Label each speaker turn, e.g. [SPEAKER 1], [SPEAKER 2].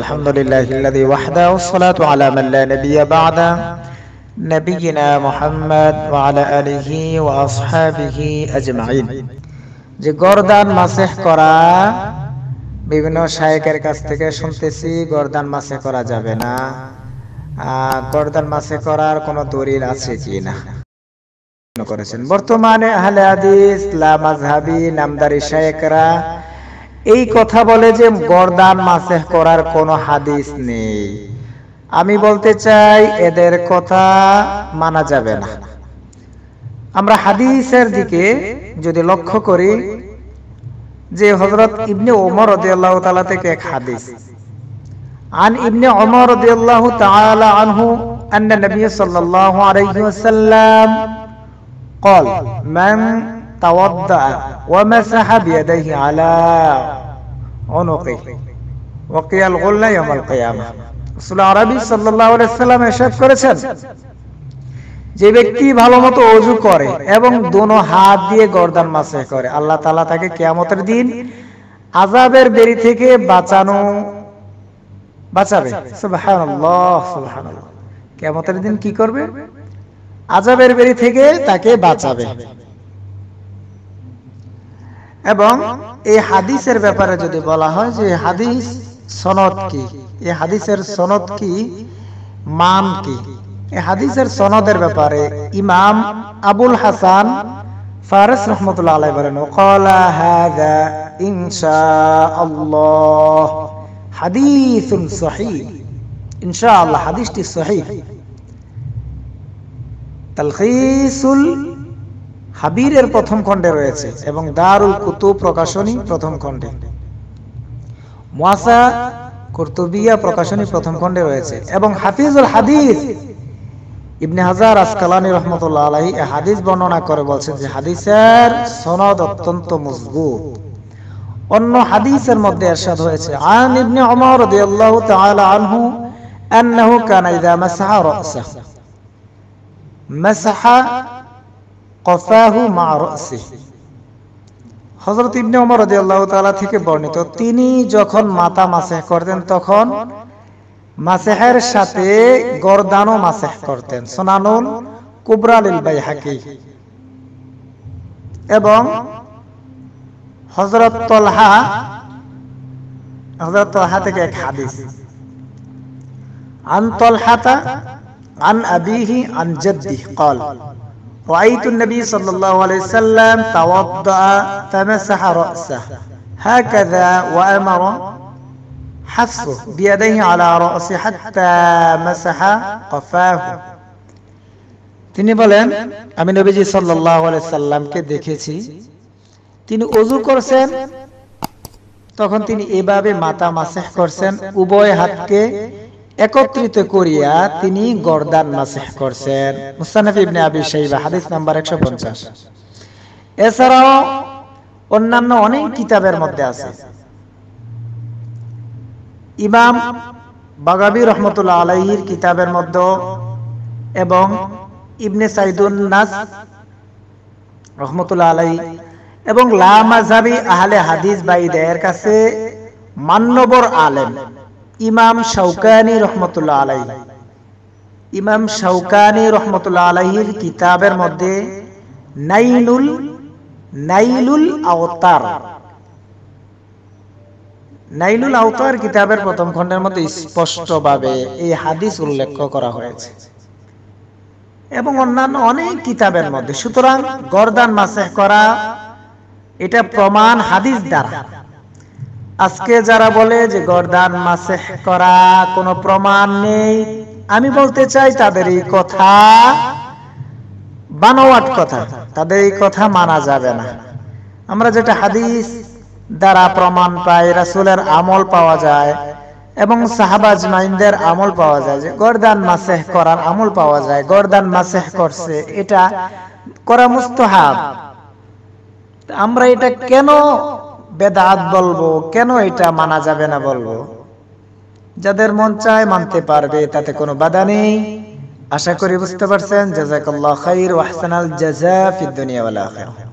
[SPEAKER 1] الحمد لله الذي وحده والصلاة على من لا نبي بعده نبينا محمد وعلى آله وأصحابه أجمعين যে মাসেহ করা বিভিন্ন শায়েকের কাছ থেকে শুনতেছি গরদান মাসে করা যাবে না গরদান মাসে করার কোনো দরিল আছে কি না করেছেন বর্তমানে আহলে হাদিস লা নামদারি শায়েকরা এই কথা বলে যে গরদান মাসেহ করার কোনো হাদিস নেই আমি বলতে চাই এদের কথা মানা যাবে না আমরা হাদিসের দিকে যদি লক্ষ্য করি যে হজরত ইবনে ওমর রদিয়াল্লাহ তালা থেকে এক হাদিস আন ইবনে ওমর رضي তাআলা تعالى عنه أن النبي صلى الله قال من ومسح بيديه على عنقه وقيا الغلة يوم القيامة যে ব্যক্তি ভালো মতো অজু করে এবং দোনো হাত দিয়ে গর্দান মাসে করে আল্লাহ তালা তাকে কেয়ামতের দিন আজাবের বেরি থেকে বাঁচানো বাঁচাবে কেয়ামতের দিন কি করবে আজাবের বেরি থেকে তাকে বাঁচাবে এবং এই হাদিসের ব্যাপারে যদি বলা হয় যে হাদিস সনদ কি এই হাদিসের সনদ কি মান কি এই হাদিসের সনদের ব্যাপারে ইমাম আবুল হাসান ফারস রহমতুল্লাহ আলাই বলেন কলা হাজা ইনশা আল্লাহ হাদিসুন সহিহ ইনশা আল্লাহ হাদিসটি সহি তালখিসুল হাবিরের প্রথম খণ্ডে রয়েছে এবং দারুল কুতুব প্রকাশনী প্রথম খণ্ডে মোয়াসা কর্তুবিয়া প্রকাশনী প্রথম খণ্ডে রয়েছে এবং হাফিজুল হাদিস ইবনে হাজার আসকালানি রহমতুল্লাহ আলাহি হাদিস বর্ণনা করে বলছে যে হাদিসের সনদ অত্যন্ত মজবুত অন্য হাদিসের মধ্যে এরশাদ হয়েছে আন ইবনে ওমর রাদিয়াল্লাহু তাআলা আনহু আন্নাহু কানা ইযা মাসাহা রাসা মাসাহা কফাহু মা রসে হজরত ইবনে ওমর রাদিয়াল্লাহু তাআলা থেকে বর্ণিত তিনি যখন মাথা মাসেহ করতেন তখন মাসেহের সাথে গর্দানও মাসেহ করতেন সোনানুল কুবরা লিল বাইহাকি এবং হযরত তলহা হযরত তলহা থেকে এক হাদিস আন তলহাতা আন আবিহি আন জদ্দি কল رأيت النبي صلى الله عليه وسلم توضأ فمسح رأسه هكذا وأمر حفصه بيديه على رأسه حتى مسح قفاه তিনি বলেন আমি নবীজি সাল্লাহ সাল্লামকে দেখেছি তিনি অজু করছেন তখন তিনি এভাবে মাথা মাসেহ করছেন উভয় হাতকে একত্রিত করিয়া তিনি গর্দান মাসেহ করছেন মুস্তানাফি ইবনে আবি শাইবা হাদিস নাম্বার 150 এছাড়াও অন্যান্য অনেক কিতাবের মধ্যে আছে ইমাম বাগাবি রহমতুল্লাহ আলাইহির কিতাবের মধ্যে এবং ইবনে সাইদুন নাস রহমতুল্লাহ আলাই এবং লামাজাবি আহলে হাদিস বাইদের কাছে মান্যবর আলেম ইমাম শৌকানি রহমতুল্লাহ আলাই ইমাম শৌকানি রহমতুল্লাহ আলাইহির কিতাবের মধ্যে নাইনুল নাইলুল আওতার নাইলুল আওতার কিতাবের প্রথম খণ্ডের মধ্যে স্পষ্টভাবে এই হাদিস উল্লেখ করা হয়েছে এবং অন্যান্য অনেক কিতাবের মধ্যে সুতরাং গরদান মাসে করা এটা প্রমাণ হাদিস দ্বারা আজকে যারা বলে যে গরদান মাসে করা কোনো প্রমাণ নেই আমি বলতে চাই তাদের এই কথা বানোয়াট কথা তাদের এই কথা মানা যাবে না আমরা যেটা হাদিস দ্বারা প্রমাণ পাই রাসুলের আমল পাওয়া যায় এবং সাহাবাজ মাইন্দের আমল পাওয়া যায় যে গরদান মাসে করার আমল পাওয়া যায় গরদান মাসে করছে এটা করা মুস্তাহাব আমরা এটা কেন বেদাত বলবো কেন এটা মানা যাবে না বলবো যাদের মন চায় মানতে পারবে তাতে কোনো বাধা নেই আশা করি বুঝতে পারছেন জাজাকাল্লাহ খাইর ওয়াহসানাল জাযা ফিদ দুনিয়া ওয়াল আখিরাহ